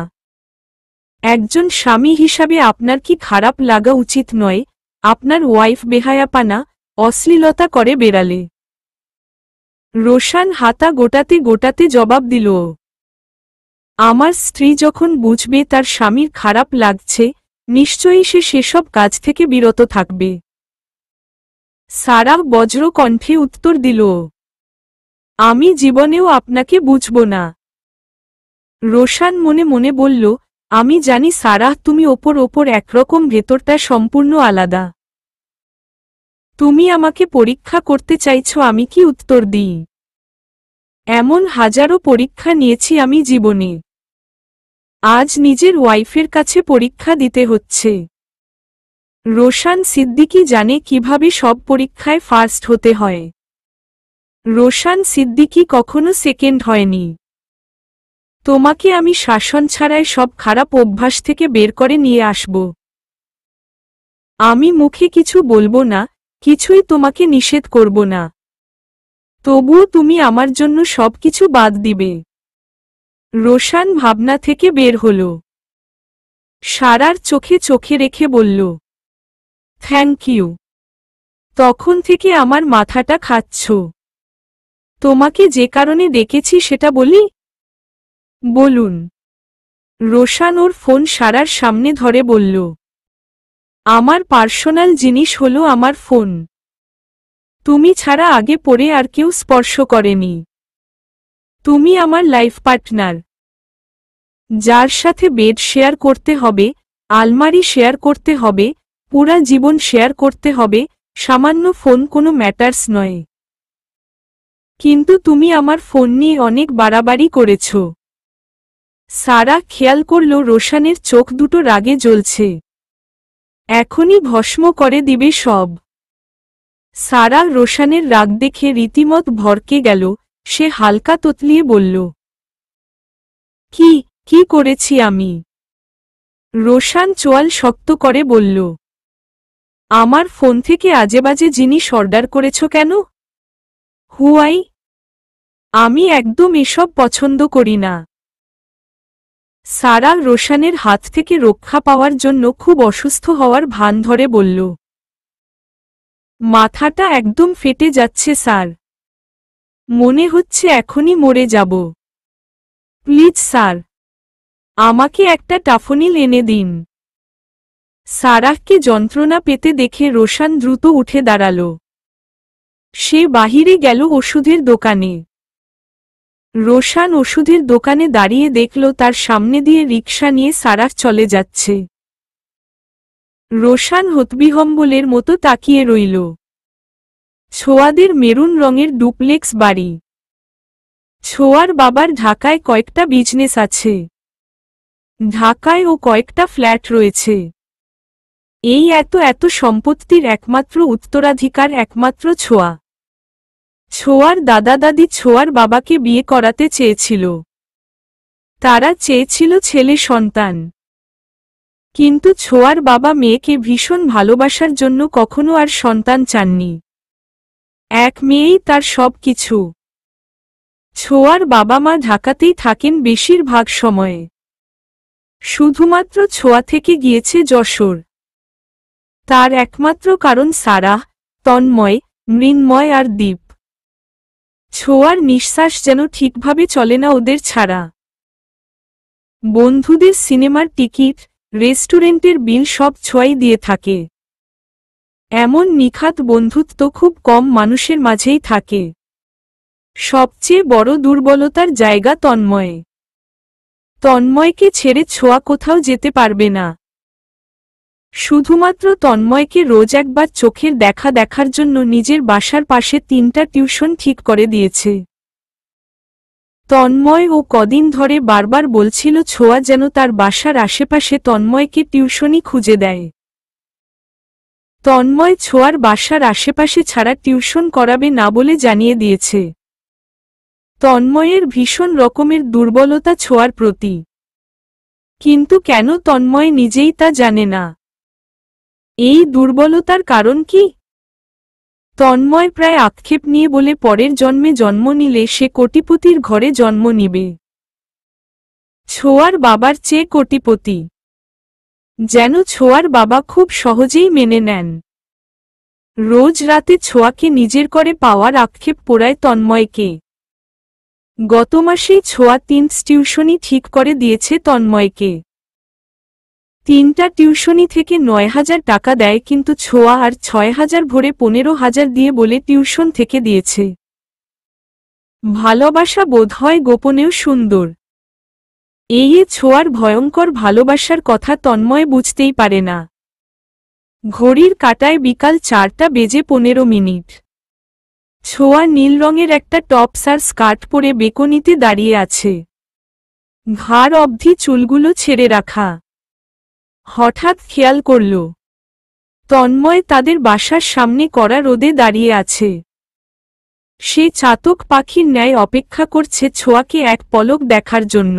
একজন স্বামী হিসাবে আপনার কি খারাপ লাগা উচিত নয় আপনার ওয়াইফ বেহায়াপানা অশ্লীলতা করে বেড়ালে রোশান হাতা গোটাতে গোটাতে জবাব দিল আমার স্ত্রী যখন বুঝবে তার স্বামীর খারাপ লাগছে নিশ্চয়ই সে সেসব কাজ থেকে বিরত থাকবে সারা বজ্র কণ্ঠে উত্তর দিল আমি জীবনেও আপনাকে বুঝব না রোশান মনে মনে বলল আমি জানি সারাহ তুমি ওপর ওপর একরকম ভেতরটা সম্পূর্ণ আলাদা তুমি আমাকে পরীক্ষা করতে চাইছ আমি কি উত্তর দিই এমন হাজারো পরীক্ষা নিয়েছি আমি জীবনে আজ নিজের ওয়াইফের কাছে পরীক্ষা দিতে হচ্ছে রোশান সিদ্দিকি জানে কিভাবে সব পরীক্ষায় ফার্স্ট হতে হয় রোশান সিদ্দিকি কখনো সেকেন্ড হয়নি তোমাকে আমি শাসন ছাড়াই সব খারাপ অভ্যাস থেকে বের করে নিয়ে আসব আমি মুখে কিছু বলবো না কিছুই তোমাকে নিষেধ করব না তবুও তুমি আমার জন্য সব কিছু বাদ দিবে রোশান ভাবনা থেকে বের হল সারার চোখে চোখে রেখে বলল থ্যাংক ইউ তখন থেকে আমার মাথাটা খাচ্ছ তোমাকে যে কারণে দেখেছি সেটা বলি বলুন রোশান ওর ফোন সারার সামনে ধরে বলল আমার পার্সোনাল জিনিস হলো আমার ফোন তুমি ছাড়া আগে পরে আর কেউ স্পর্শ করেনি তুমি আমার লাইফ পার্টনার যার সাথে বেড শেয়ার করতে হবে আলমারি শেয়ার করতে হবে পুরা জীবন শেয়ার করতে হবে সামান্য ফোন কোনো ম্যাটার্স নয় কিন্তু তুমি আমার ফোন নিয়ে অনেক বাড়াবাড়ি করেছ সারা খেয়াল করল রোশানের চোখ দুটো রাগে জ্বলছে এখনই ভস্ম করে দিবে সব সারা রোশানের রাগ দেখে রীতিমত ভরকে গেল সে হালকা তোতলিয়ে বলল কি কি করেছি আমি রোশান চোয়াল শক্ত করে বলল আমার ফোন থেকে আজেবাজে জিনিস অর্ডার করেছ কেন হুয়াই আমি একদম এসব পছন্দ করি না সারা রোশানের হাত থেকে রক্ষা পাওয়ার জন্য খুব অসুস্থ হওয়ার ভান ধরে বলল মাথাটা একদম ফেটে যাচ্ছে স্যার মনে হচ্ছে এখনই মরে যাব প্লিজ স্যার আমাকে একটা টাফনিল এনে দিন সারাহকে যন্ত্রণা পেতে দেখে রোশান দ্রুত উঠে দাঁড়াল সে বাহিরে গেল ওষুধের দোকানে রোশান ওষুধের দোকানে দাঁড়িয়ে দেখল তার সামনে দিয়ে রিক্সা নিয়ে সারাহ চলে যাচ্ছে রোশান হতবিহম্বলের মতো তাকিয়ে রইল ছোয়াদের মেরুন রঙের ডুপ্লেক্স বাড়ি ছোয়ার বাবার ঢাকায় কয়েকটা বিজনেস আছে ঢাকায় ও কয়েকটা ফ্ল্যাট রয়েছে এই এত এত সম্পত্তির একমাত্র উত্তরাধিকার একমাত্র ছোঁয়া ছোয়ার দাদা দাদি ছোয়ার বাবাকে বিয়ে করাতে চেয়েছিল তারা চেয়েছিল ছেলে সন্তান কিন্তু ছোয়ার বাবা মেয়েকে ভীষণ ভালোবাসার জন্য কখনো আর সন্তান চাননি এক মেয়েই তার সব কিছু ছোয়ার বাবা মা ঢাকাতেই থাকেন বেশিরভাগ সময়ে শুধুমাত্র ছোয়া থেকে গিয়েছে যশোর তার একমাত্র কারণ সারাহ তন্ময় মৃন্ময় আর দ্বীপ ছোয়ার নিঃশ্বাস যেন ঠিকভাবে চলে না ওদের ছাড়া বন্ধুদের সিনেমার টিকিট রেস্টুরেন্টের বিল সব ছোঁয়াই দিয়ে থাকে এমন নিখাত বন্ধুত্ব খুব কম মানুষের মাঝেই থাকে সবচেয়ে বড় দুর্বলতার জায়গা তন্ময়ে তন্ময়কে ছেড়ে ছোঁয়া কোথাও যেতে পারবে না শুধুমাত্র তন্ময়কে রোজ একবার চোখের দেখা দেখার জন্য নিজের বাসার পাশে তিনটা টিউশন ঠিক করে দিয়েছে তন্ময় ও কদিন ধরে বারবার বলছিল ছোঁয়া যেন তার বাসার আশেপাশে তন্ময়কে টিউশনই খুঁজে দেয় তন্ময় ছোঁয়ার বাসার আশেপাশে ছাড়া টিউশন করাবে না বলে জানিয়ে দিয়েছে তন্ময়ের ভীষণ রকমের দুর্বলতা ছোঁয়ার প্রতি কিন্তু কেন তন্ময় নিজেই তা জানে না এই দুর্বলতার কারণ কি তন্ময় প্রায় আক্ষেপ নিয়ে বলে পরের জন্মে জন্ম নিলে সে কোটিপতির ঘরে জন্ম নিবে ছোয়ার বাবার চেয়ে কোটিপতি যেন ছোয়ার বাবা খুব সহজেই মেনে নেন রোজ রাতে ছোয়াকে নিজের করে পাওয়ার আক্ষেপ পোড়ায় তন্ময়কে গত মাসেই ছোয়া তিন টিউশনই ঠিক করে দিয়েছে তন্ময়কে তিনটা টিউশনি থেকে নয় হাজার টাকা দেয় কিন্তু ছোয়া আর ছয় হাজার ভরে পনেরো হাজার দিয়ে বলে টিউশন থেকে দিয়েছে ভালোবাসা বোধ হয় গোপনেও সুন্দর এই ছোয়ার ভয়ঙ্কর ভালোবাসার কথা তন্ময় বুঝতেই পারে না ঘড়ির কাটায় বিকাল চারটা বেজে পনেরো মিনিট ছোঁয়া নীল রঙের একটা টপস আর স্কার্ট পরে বেকনিতে দাঁড়িয়ে আছে ঘাড় অবধি চুলগুলো ছেড়ে রাখা হঠাৎ খেয়াল করল তন্ময় তাদের বাসার সামনে করা রোদে দাঁড়িয়ে আছে সে চাতক পাখির ন্যায় অপেক্ষা করছে ছোয়াকে এক পলক দেখার জন্য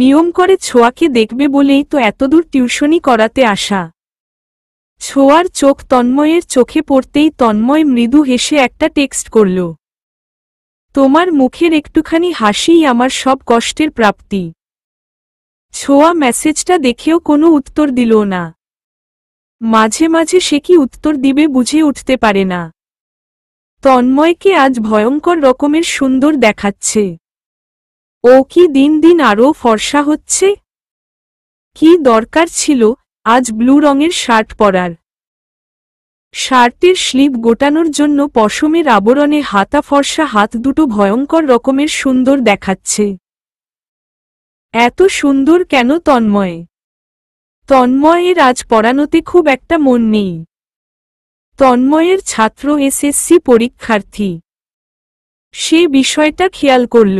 নিয়ম করে ছোয়াকে দেখবে বলেই তো এতদূর টিউশনি করাতে আসা ছোঁয়ার চোখ তন্ময়ের চোখে পড়তেই তন্ময় মৃদু হেসে একটা টেক্সট করল তোমার মুখের একটুখানি হাসিই আমার সব কষ্টের প্রাপ্তি ছোয়া মেসেজটা দেখেও কোনো উত্তর দিল না মাঝে মাঝে সে কি উত্তর দিবে বুঝে উঠতে পারে না তন্ময়কে আজ ভয়ঙ্কর রকমের সুন্দর দেখাচ্ছে ও কি দিন দিন আরও ফর্সা হচ্ছে কি দরকার ছিল আজ ব্লু রঙের শার্ট পরার শার্টের স্লিপ গোটানোর জন্য পশমের আবরণে হাতা ফর্সা হাত দুটো ভয়ঙ্কর রকমের সুন্দর দেখাচ্ছে এত সুন্দর কেন তন্ময় তন্ময়ের আজ পড়ানোতে খুব একটা মন নেই তন্ময়ের ছাত্র এসএসসি পরীক্ষার্থী সে বিষয়টা খেয়াল করল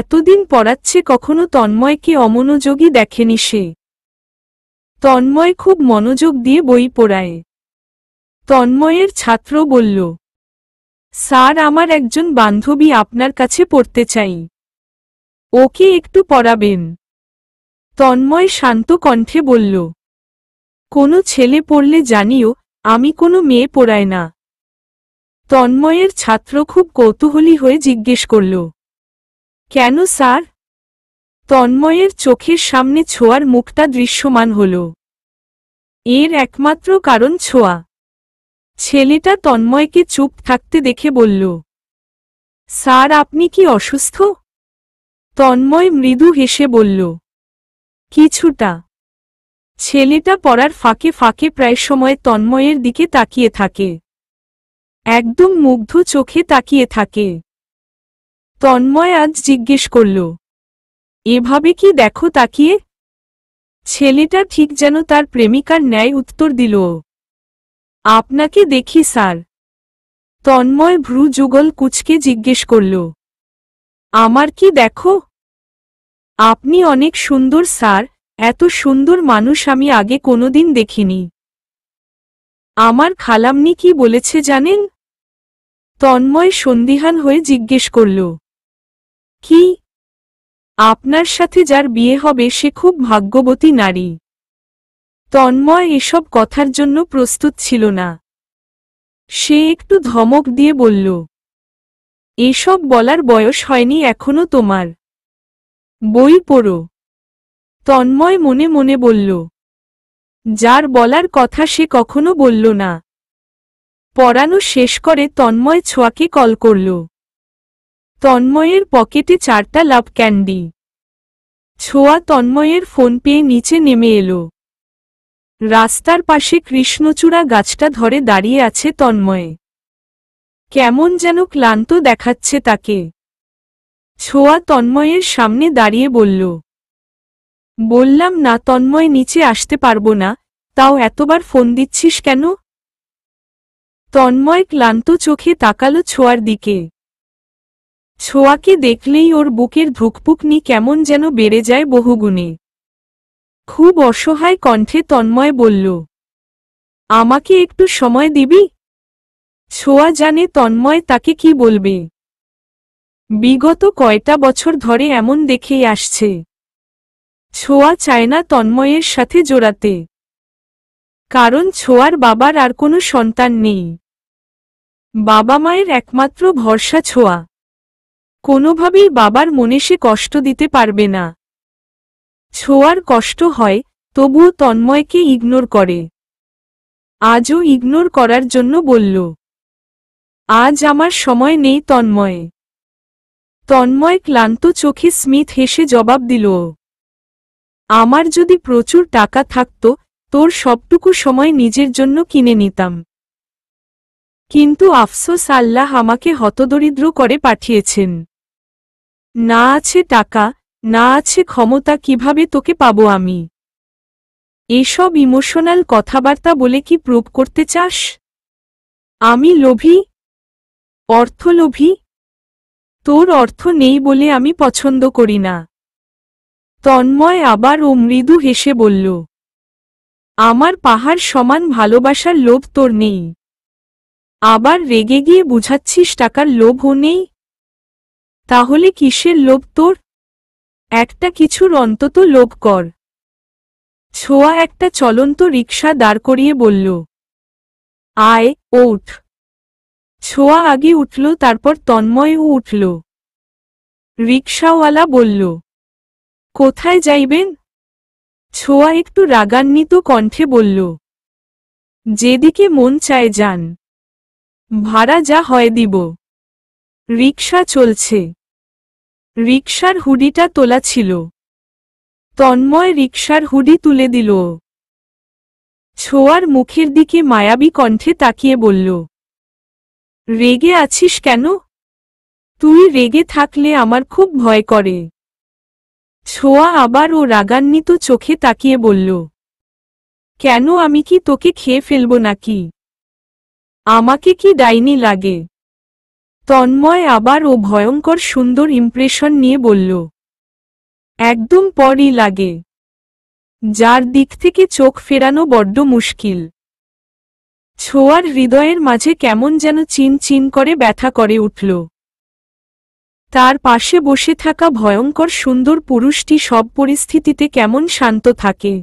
এতদিন পড়াচ্ছে কখনো তন্ময়কে অমনোযোগী দেখেনি সে তন্ময় খুব মনোযোগ দিয়ে বই পড়ায় তন্ময়ের ছাত্র বলল স্যার আমার একজন বান্ধবী আপনার কাছে পড়তে চাই ওকে একটু পড়াবেন তন্ময় শান্ত কণ্ঠে বলল কোনো ছেলে পড়লে জানিও আমি কোনো মেয়ে পড়ায় না তন্ময়ের ছাত্র খুব কৌতূহলী হয়ে জিজ্ঞেস করল কেন স্যার তন্ময়ের চোখের সামনে ছোঁয়ার মুখটা দৃশ্যমান হল এর একমাত্র কারণ ছোঁয়া ছেলেটা তন্ময়কে চুপ থাকতে দেখে বলল স্যার আপনি কি অসুস্থ তন্ময় মৃদু হেসে বলল কিছুটা ছেলেটা পড়ার ফাঁকে ফাঁকে প্রায় সময় তন্ময়ের দিকে তাকিয়ে থাকে একদম মুগ্ধ চোখে তাকিয়ে থাকে তন্ময় আজ জিজ্ঞেস করল এভাবে কি দেখো তাকিয়ে ছেলেটা ঠিক যেন তার প্রেমিকার ন্যায় উত্তর দিল আপনাকে দেখি স্যার তন্ময় ভ্রু যুগল কুচকে জিজ্ঞেস করল আমার কি দেখো আপনি অনেক সুন্দর স্যার এত সুন্দর মানুষ আমি আগে কোনোদিন দেখিনি আমার খালামনি কি বলেছে জানেন তন্ময় সন্দিহান হয়ে জিজ্ঞেস করল কি আপনার সাথে যার বিয়ে হবে সে খুব ভাগ্যবতী নারী তন্ময় এসব কথার জন্য প্রস্তুত ছিল না সে একটু ধমক দিয়ে বলল এসব বলার বয়স হয়নি এখনো তোমার বই পড়ো তন্ময় মনে মনে বলল যার বলার কথা সে কখনো বলল না পড়ানো শেষ করে তন্ময় ছোঁয়াকে কল করল তন্ময়ের পকেটে চারটা লাভ ক্যান্ডি ছোঁয়া তন্ময়ের ফোন পেয়ে নিচে নেমে এলো রাস্তার পাশে কৃষ্ণচূড়া গাছটা ধরে দাঁড়িয়ে আছে তন্ময়ে কেমন যেন ক্লান্ত দেখাচ্ছে তাকে ছোঁয়া তন্ময়ের সামনে দাঁড়িয়ে বলল বললাম না তন্ময় নিচে আসতে পারবো না তাও এতবার ফোন দিচ্ছিস কেন তন্ময় ক্লান্ত চোখে তাকালো ছোঁয়ার দিকে ছোয়াকে দেখলেই ওর বুকের ধুকপুকনি কেমন যেন বেড়ে যায় বহুগুণে খুব অসহায় কণ্ঠে তন্ময় বলল আমাকে একটু সময় দিবি ছোয়া জানে তন্ময় তাকে কি বলবে বিগত কয়টা বছর ধরে এমন দেখেই আসছে ছোয়া চায় না তন্ময়ের সাথে জোড়াতে কারণ ছোয়ার বাবার আর কোনো সন্তান নেই বাবা মায়ের একমাত্র ভরসা ছোয়া কোনোভাবেই বাবার মনে সে কষ্ট দিতে পারবে না ছোয়ার কষ্ট হয় তবুও তন্ময়কে ইগনোর করে আজও ইগনোর করার জন্য বলল আজ আমার সময় নেই তন্ময় তন্ময় ক্লান্ত চোখে স্মিথ হেসে জবাব দিল আমার যদি প্রচুর টাকা থাকত তোর সবটুকু সময় নিজের জন্য কিনে নিতাম কিন্তু আফসোস আল্লাহ আমাকে হতদরিদ্র করে পাঠিয়েছেন না আছে টাকা না আছে ক্ষমতা কিভাবে তোকে পাবো আমি এসব ইমোশনাল কথাবার্তা বলে কি প্রুভ করতে চাস আমি লোভী অর্থলোভী তোর অর্থ নেই বলে আমি পছন্দ করি না তন্ময় আবার ও মৃদু হেসে বলল আমার পাহাড় সমান ভালোবাসার লোভ তোর নেই আবার রেগে গিয়ে বুঝাচ্ছিস টাকার লোভও নেই তাহলে কিসের লোভ তোর একটা কিছুর অন্তত লোভ কর ছোঁয়া একটা চলন্ত রিক্সা দাঁড় করিয়ে বলল আয় ওঠ ছোঁয়া আগে উঠল তারপর তন্ময়ও উঠল রিক্সাওয়ালা বলল কোথায় যাইবেন ছোঁয়া একটু রাগান্বিত কণ্ঠে বলল যেদিকে মন চায় যান ভাড়া যা হয় দিব রিক্সা চলছে রিকশার হুডিটা তোলা ছিল তন্ময় রিক্সার হুডি তুলে দিল ছোঁয়ার মুখের দিকে মায়াবী কণ্ঠে তাকিয়ে বলল রেগে আছিস কেন তুই রেগে থাকলে আমার খুব ভয় করে ছোয়া আবার ও রাগান্বিত চোখে তাকিয়ে বলল কেন আমি কি তোকে খেয়ে ফেলব নাকি আমাকে কি ডাইনি লাগে তন্ময় আবার ও ভয়ঙ্কর সুন্দর ইমপ্রেশন নিয়ে বলল একদম পরই লাগে যার দিক থেকে চোখ ফেরানো বড্ড মুশকিল ছোয়ার হৃদয়ের মাঝে কেমন যেন চিন চিন করে ব্যথা করে উঠল তার পাশে বসে থাকা ভয়ঙ্কর সুন্দর পুরুষটি সব পরিস্থিতিতে কেমন শান্ত থাকে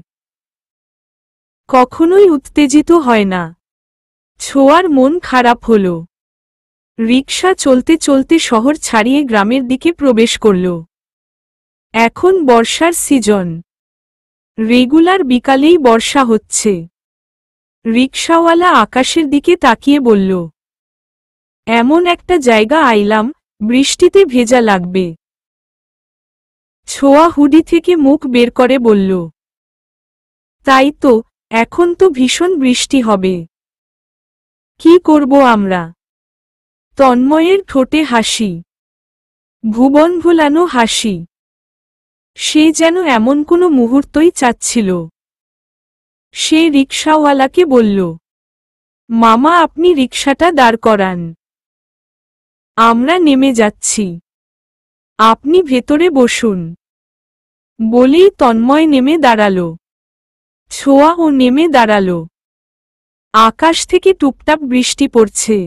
কখনোই উত্তেজিত হয় না ছোয়ার মন খারাপ হল রিক্সা চলতে চলতে শহর ছাড়িয়ে গ্রামের দিকে প্রবেশ করল এখন বর্ষার সিজন রেগুলার বিকালেই বর্ষা হচ্ছে রিক্সাওয়ালা আকাশের দিকে তাকিয়ে বলল এমন একটা জায়গা আইলাম বৃষ্টিতে ভেজা লাগবে ছোয়া হুডি থেকে মুখ বের করে বলল তাই তো এখন তো ভীষণ বৃষ্টি হবে কি করব আমরা তন্ময়ের ঠোঁটে হাসি ভুবন ভোলানো হাসি সে যেন এমন কোনো মুহূর্তই চাচ্ছিল সে রিক্সাওয়ালাকে বলল মামা আপনি রিক্সাটা দাঁড় করান আমরা নেমে যাচ্ছি আপনি ভেতরে বসুন বলেই তন্ময় নেমে দাঁড়াল ছোঁয়া ও নেমে দাঁড়াল আকাশ থেকে টুপটাপ বৃষ্টি পড়ছে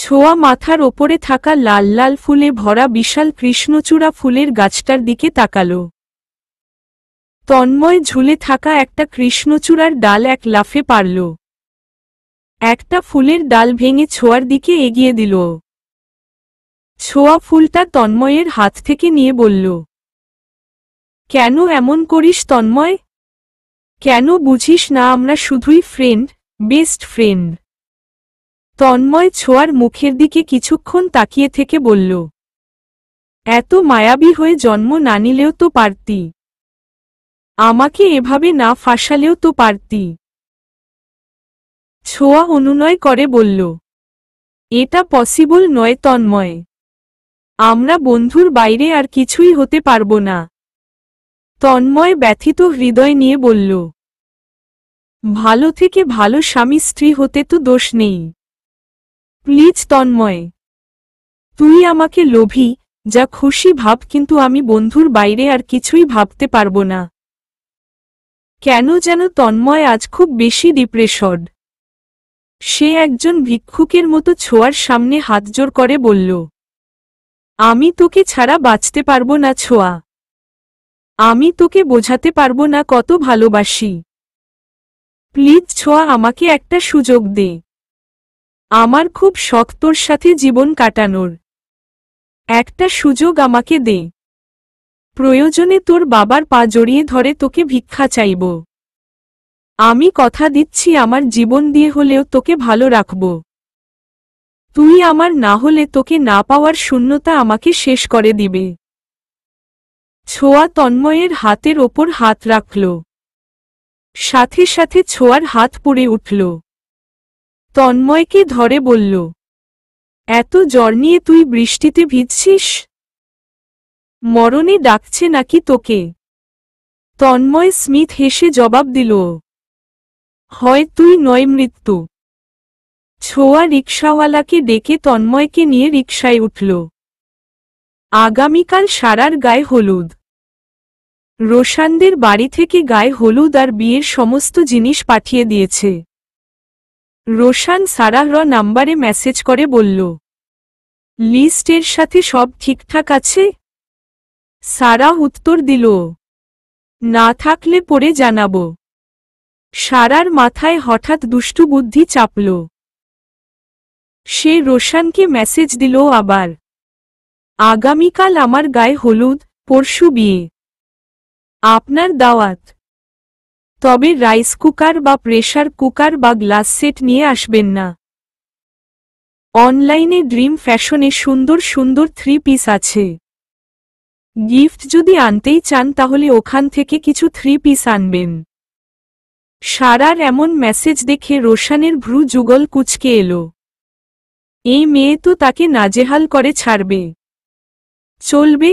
ছোঁয়া মাথার ওপরে থাকা লাল লাল ফুলে ভরা বিশাল কৃষ্ণচূড়া ফুলের গাছটার দিকে তাকালো তন্ময় ঝুলে থাকা একটা কৃষ্ণচূড়ার ডাল এক লাফে পারল একটা ফুলের ডাল ভেঙে ছোঁয়ার দিকে এগিয়ে দিল ছোঁয়া ফুলটা তন্ময়ের হাত থেকে নিয়ে বলল কেন এমন করিস তন্ময় কেন বুঝিস না আমরা শুধুই ফ্রেন্ড বেস্ট ফ্রেন্ড তন্ময় ছোঁয়ার মুখের দিকে কিছুক্ষণ তাকিয়ে থেকে বলল এত মায়াবী হয়ে জন্ম না নিলেও তো পারতি আমাকে এভাবে না ফাঁসালেও তো পারতি ছোঁয়া অনুনয় করে বলল এটা পসিবল নয় তন্ময় আমরা বন্ধুর বাইরে আর কিছুই হতে পারব না তন্ময় ব্যথিত হৃদয় নিয়ে বলল ভালো থেকে ভালো স্বামী স্ত্রী হতে তো দোষ নেই প্লিজ তন্ময় তুই আমাকে লোভী যা খুশি ভাব কিন্তু আমি বন্ধুর বাইরে আর কিছুই ভাবতে পারবো না কেন যেন তন্ময় আজ খুব বেশি ডিপ্রেশড সে একজন ভিক্ষুকের মতো ছোয়ার সামনে জোর করে বলল আমি তোকে ছাড়া বাঁচতে পারবো না ছোয়া আমি তোকে বোঝাতে পারবো না কত ভালোবাসি প্লিজ ছোয়া আমাকে একটা সুযোগ দে আমার খুব শক্তর সাথে জীবন কাটানোর একটা সুযোগ আমাকে দে প্রয়োজনে তোর বাবার পা জড়িয়ে ধরে তোকে ভিক্ষা চাইব আমি কথা দিচ্ছি আমার জীবন দিয়ে হলেও তোকে ভালো রাখব তুই আমার না হলে তোকে না পাওয়ার শূন্যতা আমাকে শেষ করে দিবে ছোয়া তন্ময়ের হাতের ওপর হাত রাখল সাথে সাথে ছোয়ার হাত পড়ে উঠল তন্ময়কে ধরে বলল এত জ্বর নিয়ে তুই বৃষ্টিতে ভিজছিস মরণে ডাকছে নাকি তোকে তন্ময় স্মিথ হেসে জবাব দিল হয় তুই নয় মৃত্যু ছোয়া রিক্সাওয়ালাকে ডেকে তন্ময়কে নিয়ে রিক্সায় উঠল আগামীকাল সারার গায়ে হলুদ রোশানদের বাড়ি থেকে গায়ে হলুদ আর বিয়ের সমস্ত জিনিস পাঠিয়ে দিয়েছে রোশান সারাহর নাম্বারে মেসেজ করে বলল লিস্টের সাথে সব ঠিকঠাক আছে সারা উত্তর দিল না থাকলে পরে জানাব সারার মাথায় হঠাৎ দুষ্টু বুদ্ধি চাপল সে রোশানকে মেসেজ দিল আবার আগামীকাল আমার গায়ে হলুদ পরশু বিয়ে আপনার দাওয়াত তবে রাইস কুকার বা প্রেশার কুকার বা গ্লাস সেট নিয়ে আসবেন না অনলাইনে ড্রিম ফ্যাশনে সুন্দর সুন্দর থ্রি পিস আছে গিফট যদি আনতেই চান তাহলে ওখান থেকে কিছু থ্রি পিস আনবেন সারার এমন মেসেজ দেখে রোশানের ভ্রু যুগল কুচকে এলো এই মেয়ে তো তাকে নাজেহাল করে ছাড়বে চলবে